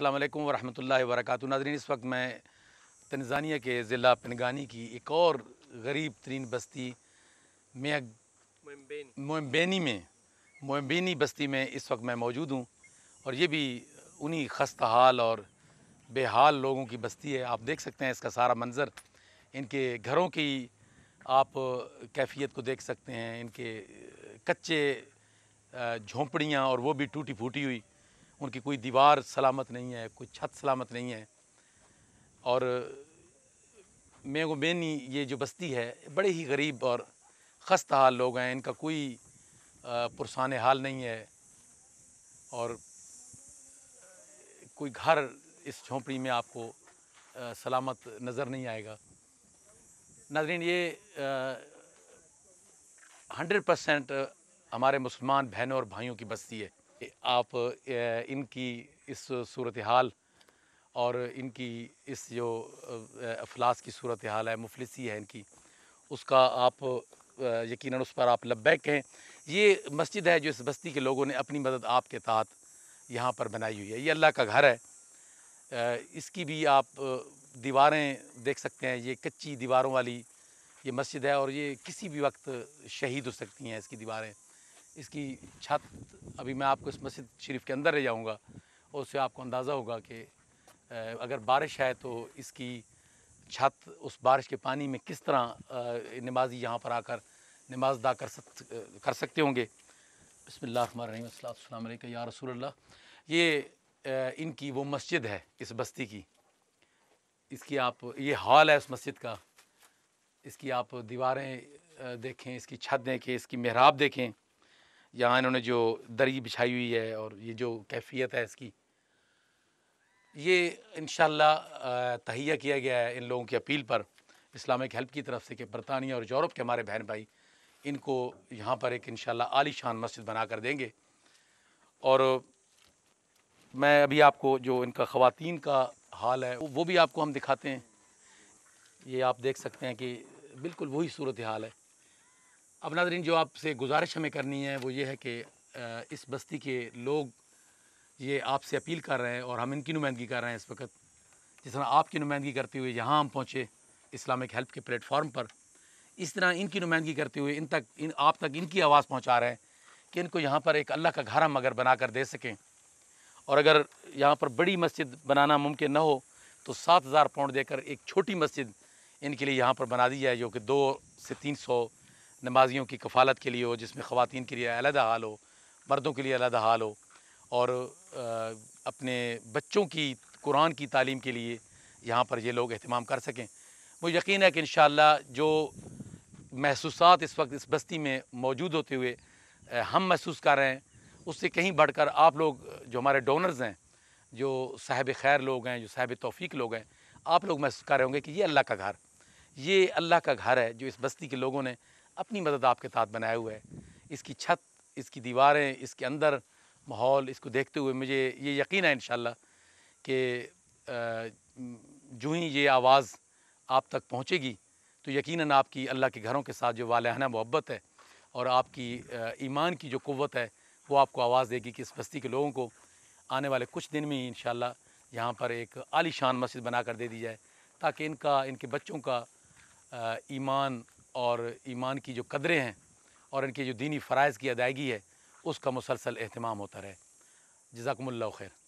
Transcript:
अल्लाम वरहमल वर्क नाजरीन इस वक्त मैं तंजानिया के ज़िला पनगानी की एक और गरीब तरीन बस्ती में मोमबेनी में मोमबेनी बस्ती में इस वक्त मैं मौजूद हूँ और ये भी उन्हीं खस्ता हाल और बेहाल लोगों की बस्ती है आप देख सकते हैं इसका सारा मंज़र इनके घरों की आप कैफियत को देख सकते हैं इनके कच्चे झोंपड़ियाँ और वो भी टूटी फूटी हुई उनकी कोई दीवार सलामत नहीं है कोई छत सलामत नहीं है और बेनी ये जो बस्ती है बड़े ही गरीब और खस्ता हाल लोग हैं इनका कोई पुरसान हाल नहीं है और कोई घर इस झोंपड़ी में आपको सलामत नज़र नहीं आएगा नाजरीन ये हंड्रेड परसेंट हमारे मुसलमान बहनों और भाइयों की बस्ती है आप इनकी इस सूरत हाल और इनकी इस जो अफलास की सूरत हाल है मुफलसी है इनकी उसका आप यकीन उस पर आप लब्बैक कहें ये मस्जिद है जो इस बस्ती के लोगों ने अपनी मदद आपके तहत यहाँ पर बनाई हुई है ये अल्लाह का घर है इसकी भी आप दीवारें देख सकते हैं ये कच्ची दीवारों वाली ये मस्जिद है और ये किसी भी वक्त शहीद हो सकती हैं इसकी दीवारें इसकी छत अभी मैं आपको इस मस्जिद शरीफ के अंदर ले जाऊँगा और उससे आपको अंदाज़ा होगा कि अगर बारिश है तो इसकी छत उस बारिश के पानी में किस तरह नमाजी यहाँ पर आकर नमाज अदा कर सक कर सकते होंगे बसमिल्लाम या रसूल ये इनकी वो मस्जिद है इस बस्ती की इसकी आप ये हॉल है उस मस्जिद का इसकी आप दीवारें देखें इसकी छत देखें इसकी महराब देखें यहाँ इन्होंने जो दरी बिछाई हुई है और ये जो कैफियत है इसकी ये इन तहैया किया गया है इन लोगों की अपील पर इस्लामिक हेल्प की तरफ से कि बरतानिया और यूरोप के हमारे बहन भाई इनको यहाँ पर एक इन आलीशान मस्जिद बना कर देंगे और मैं अभी आपको जो इनका ख़वातीन का हाल है वो भी आपको हम दिखाते हैं ये आप देख सकते हैं कि बिल्कुल वही सूरत हाल है अब नाजरीन जो आपसे गुजारिश हमें करनी है वो ये है कि इस बस्ती के लोग ये आपसे अपील कर रहे हैं और हम इनकी नुमाइंदगी कर रहे हैं इस वक्त जिस तरह आपकी नुमाइंदगी करते हुए यहाँ हम पहुँचे इस्लामिक हेल्प के प्लेटफॉर्म पर इस तरह इनकी नुमाइंदगी करते हुए इन तक इन आप तक इनकी आवाज़ पहुँचा रहे हैं कि इनको यहाँ पर एक अल्लाह का घर हम अगर बना कर दे सकें और अगर यहाँ पर बड़ी मस्जिद बनाना मुमकिन न हो तो सात हज़ार पाउंड देकर एक छोटी मस्जिद इनके लिए यहाँ पर बना दी जाए जो कि दो से तीन सौ नमाजियों की कफालत के लिए हो जिसमें ख़वान के लिए अलहदा हाल हो मर्दों के लिए अलहदा हाल हो और अपने बच्चों की कुरान की तालीम के लिए यहाँ पर ये लोग अहतमाम कर सकें मुझे यकीन है कि इन जो महसूस इस वक्त इस बस्ती में मौजूद होते हुए हम महसूस कर रहे हैं उससे कहीं बढ़कर आप लोग जो हमारे डोनर्स हैं जो साहब खैर लोग हैं जो साहब तोफ़ी लोग हैं आप लोग महसूस कर रहे होंगे कि ये अल्लाह का घर ये अल्लाह का घर है जो इस बस्ती के लोगों ने अपनी मदद आपके साथ बनाए हुए है इसकी छत इसकी दीवारें इसके अंदर माहौल इसको देखते हुए मुझे ये यकीन है इन कि जो ही ये आवाज़ आप तक पहुँचेगी तो यकीन आपकी अल्लाह के घरों के साथ जो वालहाना मोहब्बत है और आपकी ईमान की जो क़वत है वो आपको आवाज़ देगी कि इस बस्ती के लोगों को आने वाले कुछ दिन में ही इन यहाँ पर एक आलीशान मस्जिद बना कर दे दी जाए ताकि इनका इनके बच्चों का ईमान और ईमान की जो कदरें हैं और इनके जो दीनी फ़रज़ की अदायगी है उसका मुसलसल अहतमाम होता रहे जजाकमल खैर